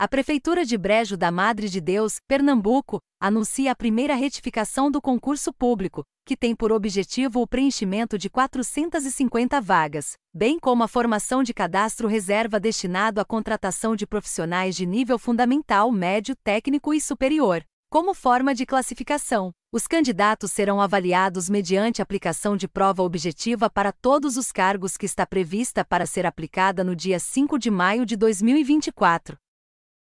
A Prefeitura de Brejo da Madre de Deus, Pernambuco, anuncia a primeira retificação do concurso público, que tem por objetivo o preenchimento de 450 vagas, bem como a formação de cadastro reserva destinado à contratação de profissionais de nível fundamental, médio, técnico e superior. Como forma de classificação, os candidatos serão avaliados mediante aplicação de prova objetiva para todos os cargos que está prevista para ser aplicada no dia 5 de maio de 2024.